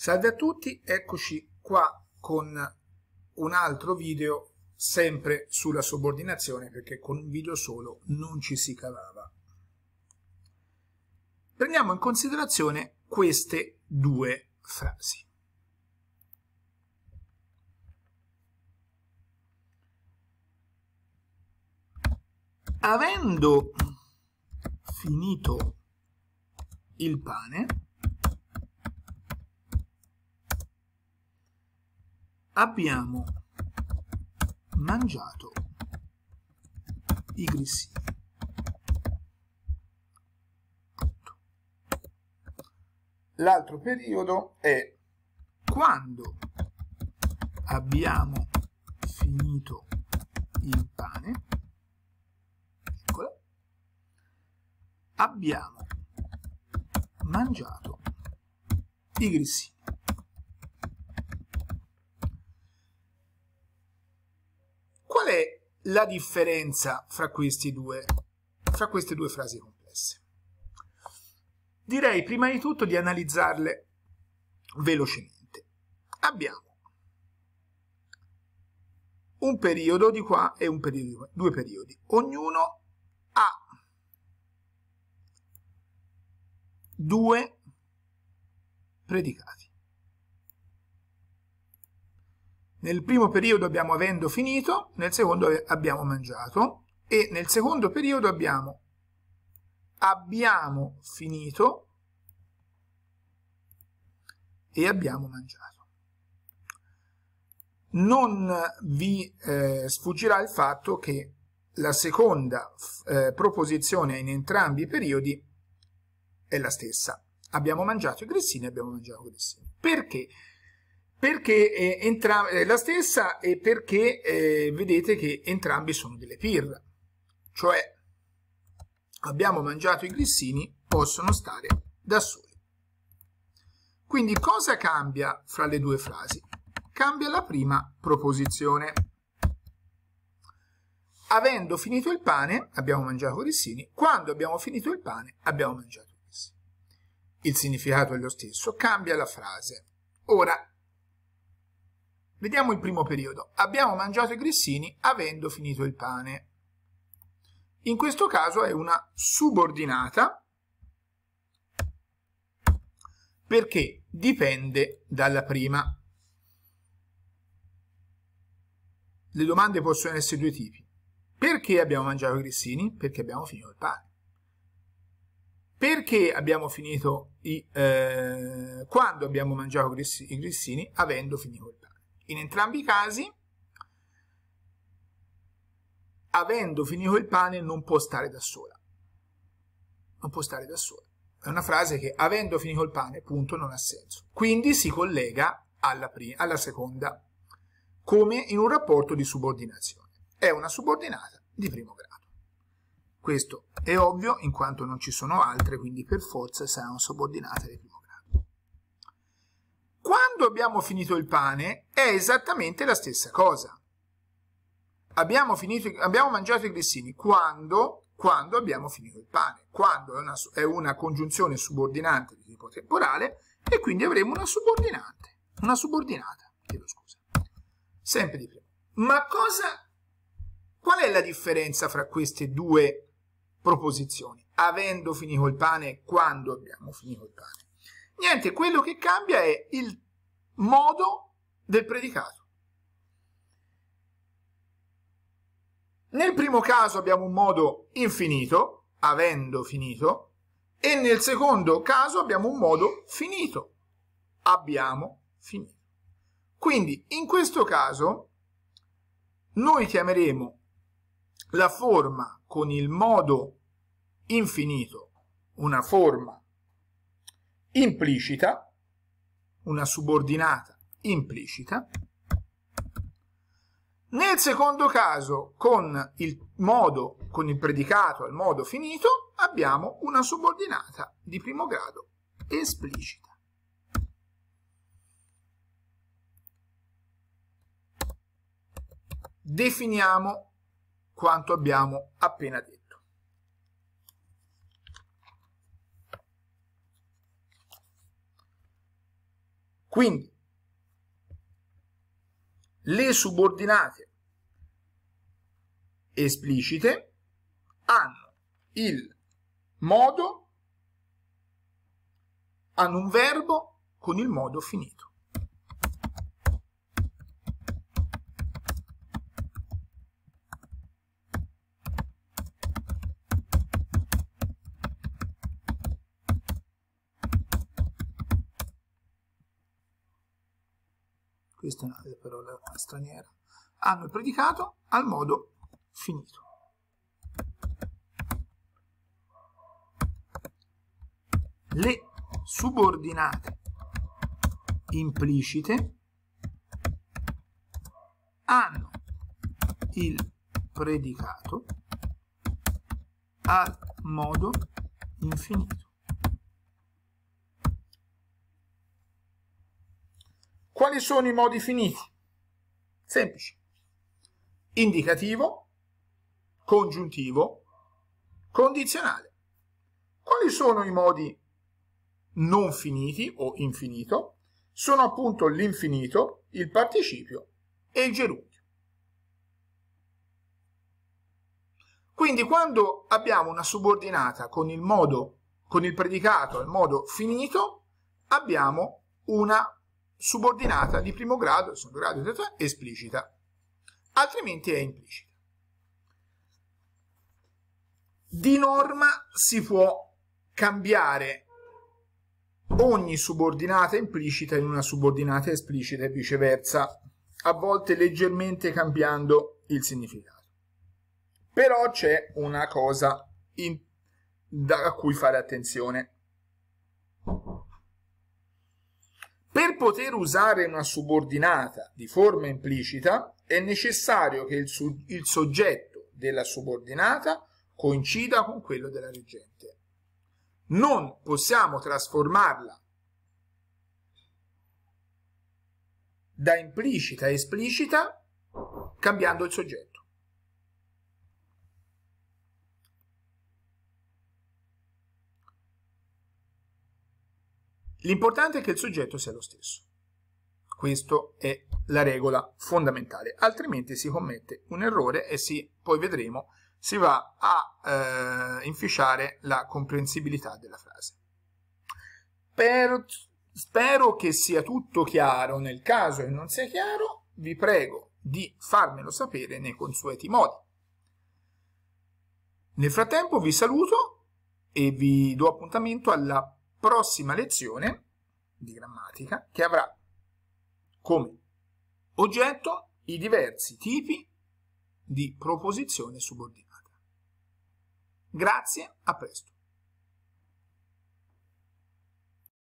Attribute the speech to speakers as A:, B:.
A: Salve a tutti, eccoci qua con un altro video sempre sulla subordinazione perché con un video solo non ci si cavava. Prendiamo in considerazione queste due frasi. Avendo finito il pane, abbiamo mangiato i grissini. L'altro periodo è quando abbiamo finito il pane, eccola, abbiamo mangiato i grissini. qual è la differenza fra, due, fra queste due frasi complesse? Direi prima di tutto di analizzarle velocemente. Abbiamo un periodo di qua e un periodo di qua, due periodi. Ognuno ha due predicati. Nel primo periodo abbiamo avendo finito, nel secondo abbiamo mangiato e nel secondo periodo abbiamo abbiamo finito e abbiamo mangiato. Non vi eh, sfuggirà il fatto che la seconda eh, proposizione in entrambi i periodi è la stessa. Abbiamo mangiato i grissini e abbiamo mangiato i grissini. Perché? Perché? perché eh, entram- è eh, la stessa e perché eh, vedete che entrambi sono delle pirra, cioè abbiamo mangiato i grissini, possono stare da soli. Quindi cosa cambia fra le due frasi? Cambia la prima proposizione. Avendo finito il pane, abbiamo mangiato i grissini, quando abbiamo finito il pane, abbiamo mangiato i grissini. Il significato è lo stesso, cambia la frase. Ora, Vediamo il primo periodo. Abbiamo mangiato i grissini avendo finito il pane. In questo caso è una subordinata perché dipende dalla prima. Le domande possono essere due tipi. Perché abbiamo mangiato i grissini? Perché abbiamo finito il pane. Perché abbiamo finito i... Eh, quando abbiamo mangiato i grissini? Avendo finito il pane. In entrambi i casi, avendo finito il pane, non può stare da sola. Non può stare da sola. È una frase che, avendo finito il pane, punto, non ha senso. Quindi si collega alla, prima, alla seconda, come in un rapporto di subordinazione. È una subordinata di primo grado. Questo è ovvio in quanto non ci sono altre, quindi per forza sarà una subordinata di primo grado. Quando abbiamo finito il pane è esattamente la stessa cosa. Abbiamo, finito, abbiamo mangiato i grissini quando, quando abbiamo finito il pane. Quando è una, è una congiunzione subordinante di tipo temporale e quindi avremo una subordinante, una subordinata, chiedo scusa. Sempre di prima. Ma cosa Qual è la differenza fra queste due proposizioni? Avendo finito il pane, quando abbiamo finito il pane? Niente, quello che cambia è il modo del predicato. Nel primo caso abbiamo un modo infinito, avendo finito, e nel secondo caso abbiamo un modo finito, abbiamo finito. Quindi in questo caso noi chiameremo la forma con il modo infinito una forma implicita, una subordinata implicita. Nel secondo caso, con il modo, con il predicato al modo finito, abbiamo una subordinata di primo grado esplicita. Definiamo quanto abbiamo appena detto. Quindi le subordinate esplicite hanno il modo, hanno un verbo con il modo finito. questa è una parola straniera, hanno il predicato al modo finito. Le subordinate implicite hanno il predicato al modo infinito. Quali sono i modi finiti? Semplici. Indicativo, congiuntivo, condizionale. Quali sono i modi non finiti o infinito? Sono appunto l'infinito, il participio e il gerundio. Quindi quando abbiamo una subordinata con il modo, con il predicato, il modo finito, abbiamo una subordinata di primo grado, secondo grado, eccetera, esplicita, altrimenti è implicita. Di norma si può cambiare ogni subordinata implicita in una subordinata esplicita e viceversa, a volte leggermente cambiando il significato. Però c'è una cosa in, da, a cui fare attenzione. poter usare una subordinata di forma implicita è necessario che il, su- il soggetto della subordinata coincida con quello della reggente. Non possiamo trasformarla da implicita a esplicita cambiando il soggetto. L'importante è che il soggetto sia lo stesso. Questa è la regola fondamentale, altrimenti si commette un errore e si, poi vedremo, si va a eh, inficiare la comprensibilità della frase. Per, spero che sia tutto chiaro, nel caso che non sia chiaro vi prego di farmelo sapere nei consueti modi. Nel frattempo vi saluto e vi do appuntamento alla prossima lezione di grammatica che avrà come oggetto i diversi tipi di proposizione subordinata. Grazie, a presto.